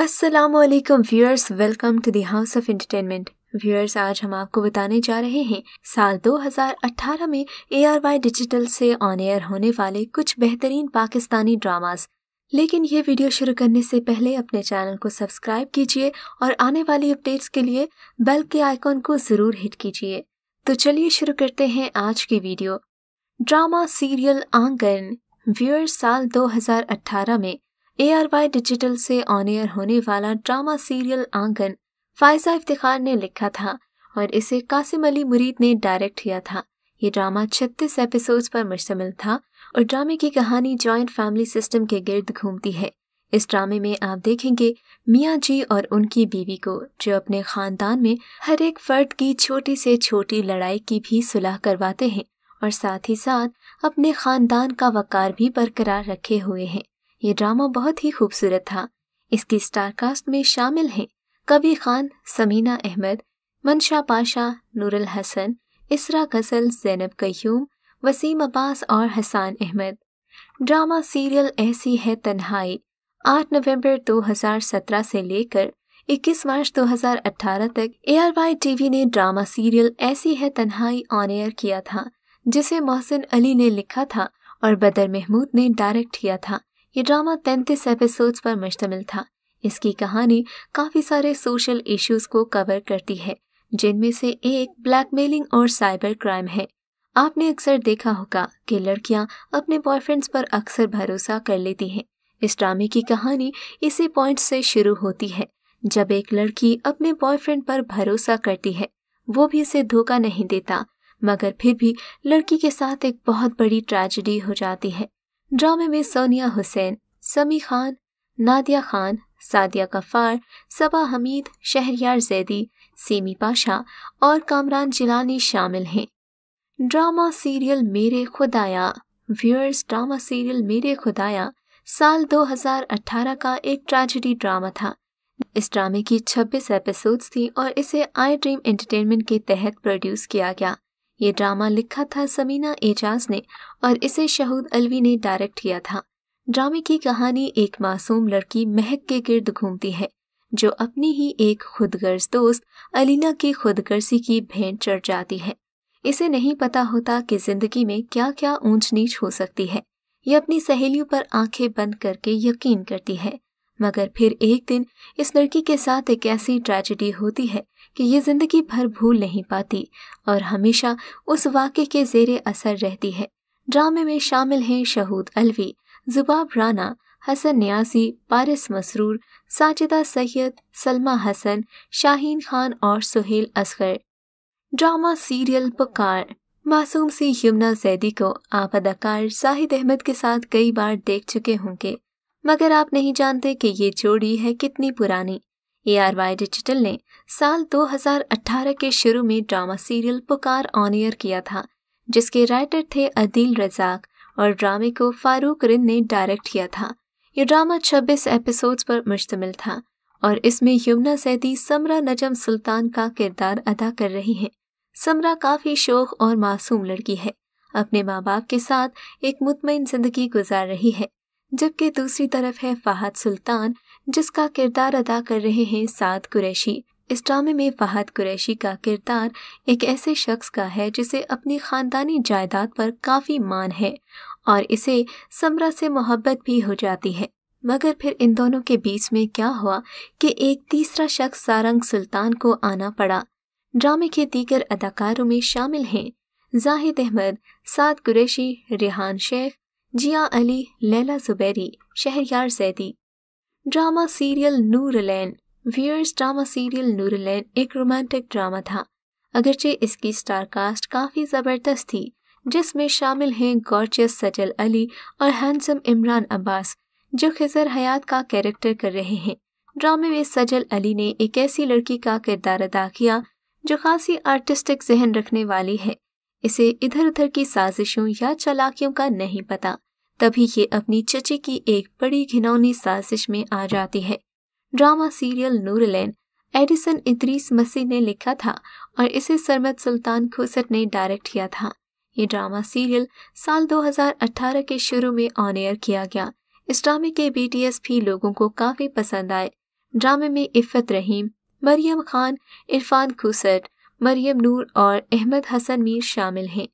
Aslam viewers welcome to the house of entertainment viewers आज हम आपको बताने जा रहे हैं साल 2018 में ए डिजिटल से ऑन एयर होने वाले कुछ बेहतरीन पाकिस्तानी ड्रामास लेकिन ये वीडियो शुरू करने से पहले अपने चैनल को सब्सक्राइब कीजिए और आने वाली अपडेट्स के लिए बेल के आइकॉन को ज़रूर हिट कीजिए तो चलिए शुरू करते हैं आज की video drama serial Aangan viewers साल 2018 में ए आर वाई डिजिटल से ऑन एयर होने वाला ड्रामा सीरियल आंगन फायजा इफ्तार ने लिखा था और इसे कासिम अली मुरीद ने डायरेक्ट किया था ये ड्रामा 36 एपिसोड्स पर मुश्तमिल था और ड्रामे की कहानी जॉइंट फैमिली सिस्टम के गिर्द घूमती है इस ड्रामे में आप देखेंगे मियाँ जी और उनकी बीवी को जो अपने खानदान में हर एक फर्द की छोटी से छोटी लड़ाई की भी सुलह करवाते हैं और साथ ही साथ अपने खानदान का वकार भी बरकरार रखे हुए हैं ये ड्रामा बहुत ही खूबसूरत था इसकी स्टारकास्ट में शामिल हैं कबीर खान समीना अहमद मनशा पाशा नूरल हसन इसरा कसल जैनब कयूम वसीम अब्बास और हसान अहमद ड्रामा सीरियल ऐसी है तन्हाई 8 नवंबर 2017 से लेकर 21 मार्च 2018 तक एआर वाई टीवी ने ड्रामा सीरियल ऐसी है तन्हाई ऑन एयर किया था जिसे मोहसिन अली ने लिखा था और बदर महमूद ने डायरेक्ट किया था ये ड्रामा तैंतीस एपिसोड पर मुश्तमिल था इसकी कहानी काफ़ी सारे सोशल इश्यूज को कवर करती है जिनमें से एक ब्लैकमेलिंग और साइबर क्राइम है आपने अक्सर देखा होगा कि लड़कियां अपने बॉयफ्रेंड्स पर अक्सर भरोसा कर लेती हैं इस ड्रामे की कहानी इसी पॉइंट से शुरू होती है जब एक लड़की अपने बॉयफ्रेंड पर भरोसा करती है वो भी इसे धोखा नहीं देता मगर फिर भी लड़की के साथ एक बहुत बड़ी ट्रेजिडी हो जाती है ड्रामे में सोनिया हुसैन समी खान नादिया खान सादिया गफ़ार सबा हमीद शहरियार जैदी सीमी पाशा और कामरान जिलानी शामिल हैं ड्रामा सीरियल मेरे खुदाया व्यूअर्स ड्रामा सीरियल मेरे खुदाया साल 2018 का एक ट्रेजिडी ड्रामा था इस ड्रामे की 26 एपिसोड्स थी और इसे आई ड्रीम एंटरटेनमेंट के तहत प्रोड्यूस किया गया ये ड्रामा लिखा था समीना एजाज ने और इसे शहूद अलवी ने डायरेक्ट किया था ड्रामे की कहानी एक मासूम लड़की महक के गिर्द घूमती है जो अपनी ही एक खुदगर्ज दोस्त अलीना की खुदगर्जी की भेंट चढ़ जाती है इसे नहीं पता होता कि जिंदगी में क्या क्या ऊंच नीच हो सकती है ये अपनी सहेलियों पर आंखें बंद करके यकीन करती है मगर फिर एक दिन इस लड़की के साथ एक ऐसी ट्रेजिडी होती है कि ये ज़िंदगी भर भूल नहीं पाती और हमेशा उस वाक्य के जेरे असर रहती है ड्रामे में शामिल हैं शहूद अलवी जुबाब राना हसन न्यासी पारिस मसरूर साजिदा सैयद सलमा हसन शाहीन खान और सुहेल असगर ड्रामा सीरियल पुकार मासूम सी यमुना जैदी को आप अदाकार साहिद अहमद के साथ कई बार देख चुके होंगे मगर आप नहीं जानते कि ये जोड़ी है कितनी पुरानी ए आर वाई डिजिटल ने साल 2018 के शुरू में drama serial Pukaar on air किया था जिसके राइटर थे अदील रजाक और ड्रामे को फारूक रिन ने डायरेक्ट किया था ये ड्रामा 26 एपिसोड्स पर मुश्तमिल था और इसमें यमुना सैदी समरा नजम सुल्तान का किरदार अदा कर रही हैं समरा काफ़ी शोख और मासूम लड़की है अपने माँ बाप के साथ एक मुतमिन जिंदगी गुजार रही है जबकि दूसरी तरफ है फाहद सुल्तान जिसका किरदार अदा कर रहे हैं साद कुरैशी इस ड्रामे में फहद कुरैशी का किरदार एक ऐसे शख्स का है जिसे अपनी ख़ानदानी जायदाद पर काफ़ी मान है और इसे समरा से मोहब्बत भी हो जाती है मगर फिर इन दोनों के बीच में क्या हुआ कि एक तीसरा शख्स सारंग सुल्तान को आना पड़ा ड्रामे के दीगर अदाकारों में शामिल हैं Zahid Ahmed Saad Qureshi Rehan Sheikh Zia Ali Laila Zuberi Shehryar Zaidi drama serial Noorulain viewers drama serial Noorulain एक रोमांटिक ड्रामा था अगरचे इसकी स्टार कास्ट काफ़ी ज़बरदस्त थी जिसमें शामिल हैं गॉर्जियस सजल अली और हैंसम इमरान अब्बास जो खजर हयात का कैरेक्टर कर रहे हैं ड्रामे में सजल अली ने एक ऐसी लड़की का किरदार अदा किया जो खासी आर्टिस्टिक जहन रखने वाली है इसे इधर उधर की साजिशों या चलाकियों का नहीं पता तभी ये अपनी चचे की एक बड़ी घिनौनी साजिश में आ जाती है drama serial Noorulain Edison Idrees Masih ने लिखा था और इसे सरमद सुल्तान खुसट ने डायरेक्ट किया था ये ड्रामा सीरियल साल 2018 के शुरू में ऑन एयर किया गया इस ड्रामे के बीटीएस भी लोगों को काफ़ी पसंद आए ड्रामे में इफ़त रहीम मरियम खान इरफान खुसट मरियम नूर और अहमद हसन मीर शामिल हैं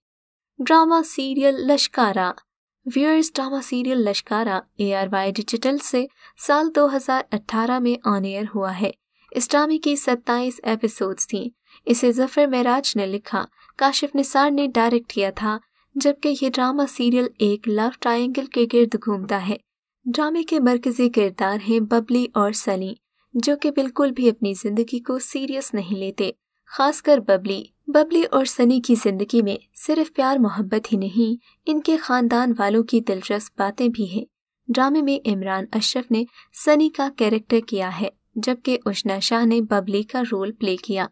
drama serial Lashkara viewers drama serial Lashkara Y Digital से साल 2018 में ऑन एयर हुआ है इस ड्रामे की 27 एपिसोड्स थी इसे जफर महराज ने लिखा काशिफ निसार ने डायरेक्ट किया था जबकि ये ड्रामा सीरियल एक लव ट्रायंगल के गिर्द घूमता है ड्रामे के मरकजी किरदार हैं बबली और सली जो कि बिल्कुल भी अपनी ज़िंदगी को सीरियस नहीं लेते खासकर बबली बबली और सनी की जिंदगी में सिर्फ प्यार मोहब्बत ही नहीं इनके खानदान वालों की दिलचस्प बातें भी हैं ड्रामे में इमरान अशरफ ने सनी का कैरेक्टर किया है जबकि उष्णा शाह ने बबली का रोल प्ले किया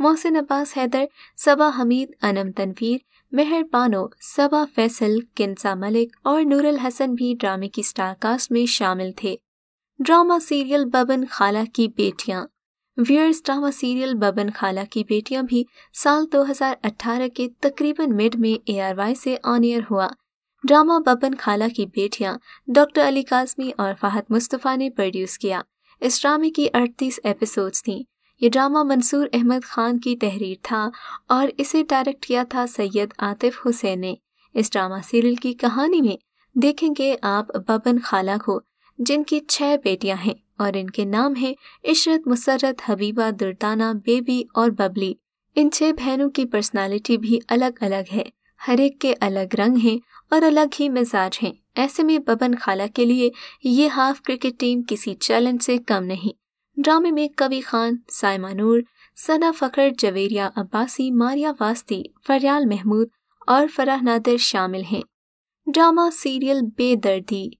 मोहसिन अब्बास हैदर सबा हमीद अनम तनवीर मेहर पानो सबा फैसल किन्सा मलिक और नूरल हसन भी ड्रामे की स्टार कास्ट में शामिल थे ड्रामा सीरियल बबन खाला की बेटियां viewers drama serial Baban Khala ki बेटियां भी साल 2018 के तकरीबन मिड में वाई से ऑन एयर हुआ ड्रामा बबन खाला की बेटियां डॉक्टर अली काजमी और फाहत मुस्तफ़ा ने प्रोड्यूस किया इस ड्रामे की 38 एपिसोड्स थीं ये ड्रामा मंसूर अहमद खान की तहरीर था और इसे डायरेक्ट किया था सैयद आतिफ हुसैन ने इस ड्रामा सीरियल की कहानी में देखेंगे आप बबन खाला को जिनकी छह बेटियां हैं और इनके नाम हैं इशरत मुसरत हबीबा दुर्ताना बेबी और बबली इन छह बहनों की पर्सनालिटी भी अलग अलग है हर एक के अलग रंग हैं और अलग ही मिजाज हैं ऐसे में बबन खाला के लिए ये हाफ क्रिकेट टीम किसी चैलेंज से कम नहीं ड्रामे में कवि खान सायमा नूर सना फ़खर जवेरिया अब्बासी मारिया वास्ती फरियाल महमूद और फराह नादिर शामिल हैं drama serial Bedardi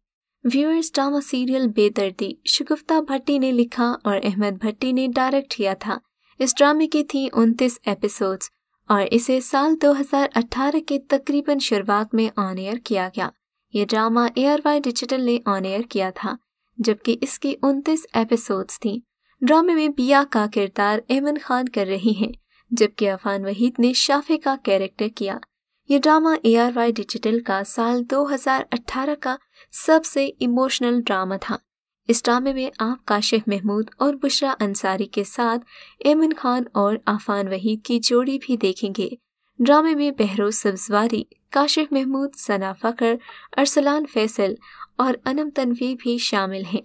viewers drama serial Bedardi Shagufta भट्टी ने लिखा और अहमद भट्टी ने डायरेक्ट किया था इस ड्रामे की थी उनतीस एपिसोड्स और इसे साल 2018 के तकरीबन शुरुआत में ऑन एयर किया गया ये ड्रामा एयर वाई डिजिटल ने ऑन एयर किया था जबकि इसकी उनतीस एपिसोड्स थी ड्रामे में बिया का किरदार एमन खान कर रही हैं जबकि अफान वहीद ने शाफे का कैरेक्टर किया ये drama A R Y Digital का साल 2018 का सबसे इमोशनल ड्रामा था इस ड्रामे में आप काशिफ महमूद और बुशरा अंसारी के साथ एमन खान और आफान वहीद की जोड़ी भी देखेंगे ड्रामे में बहरोज सब्जवारी काशिफ महमूद सना फ़खर अरसलान फैसल और अनम तनवी भी शामिल हैं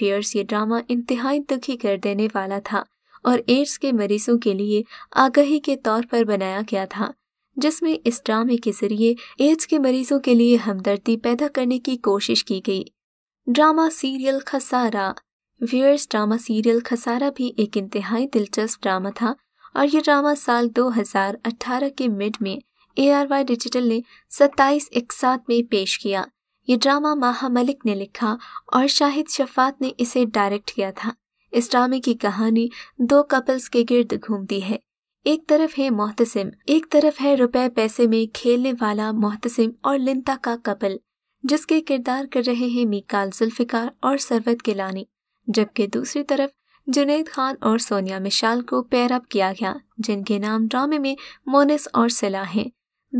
वियर्स ये ड्रामा इंतहाई दुखी कर देने वाला था और एड्स के मरीजों के लिए आगही के तौर पर बनाया गया था जिसमें इस ड्रामे के जरिए एड्स के मरीजों के लिए हमदर्दी पैदा करने की कोशिश की गई drama serial Khasara viewers drama serial Khasara भी एक इंतहाई दिलचस्प ड्रामा था और ये ड्रामा साल 2018 के मिड में ए डिजिटल ने 27 एक साथ में पेश किया ये ड्रामा माहा मलिक ने लिखा और शाहिद शफात ने इसे डायरेक्ट किया था इस ड्रामे की कहानी दो कपल्स के गिर्द घूमती है एक तरफ है मोहतसिम एक तरफ है रुपए पैसे में खेलने वाला मोहतसिम और लिंता का कपल जिसके किरदार कर रहे हैं मीकाल जुल्फिकार और सरवत गिलानी जबकि दूसरी तरफ जुनेद खान और सोनिया मिशाल को अप किया गया जिनके नाम ड्रामे में मोनिस और सिला हैं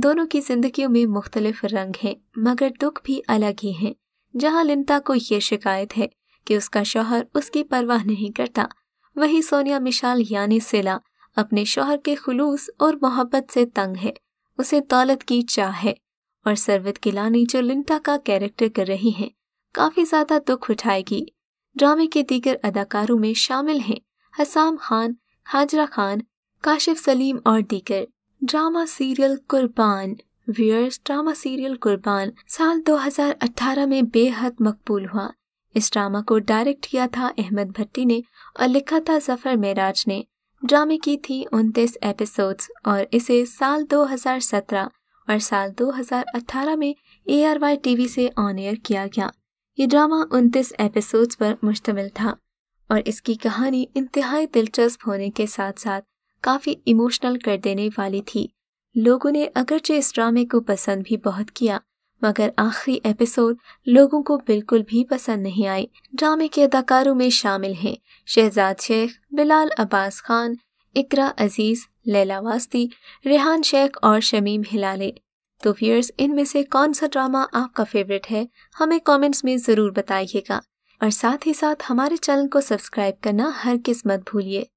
दोनों की जिंदगियों में मुख्तलिफ रंग हैं मगर दुख भी अलग ही हैं जहां लिमता को ये शिकायत है कि उसका शोहर उसकी परवाह नहीं करता वहीं सोनिया मिशाल यानी सिला अपने शोहर के खुलूस और मोहब्बत से तंग है उसे दौलत की चाह है और सरवत गिलानी जो लिंटा का कैरेक्टर कर रही हैं काफ़ी ज़्यादा दुख उठाएगी ड्रामे के दीगर अदाकारों में शामिल हैं हसाम खान हाजरा खान काशिफ सलीम और दीगर drama serial Qurban viewers drama serial Qurban साल 2018 में बेहद मकबूल हुआ इस ड्रामा को डायरेक्ट किया था अहमद भट्टी ने और लिखा था जफर मेराज ने ड्रामे की थी उनतीस एपिसोड्स और इसे साल 2017 और साल 2018 में ए आर वाई टीवी से ऑन एयर किया गया ये ड्रामा उनतीस एपिसोड्स पर मुश्तमिल था और इसकी कहानी इंतहाई दिलचस्प होने के साथ साथ काफ़ी इमोशनल कर देने वाली थी लोगों ने अगरचे इस ड्रामे को पसंद भी बहुत किया मगर आखिरी एपिसोड लोगों को बिल्कुल भी पसंद नहीं आई ड्रामे के अदाकारों में शामिल हैं शहजाद शेख बिलाल अब्बास खान इकरा अजीज लैला वास्ती रेहान शेख और शमीम हिलाले तो फियर्स इनमें से कौन सा ड्रामा आपका फेवरेट है हमें कमेंट्स में ज़रूर बताइएगा और साथ ही साथ हमारे चैनल को सब्सक्राइब करना हर किस्मत भूलिए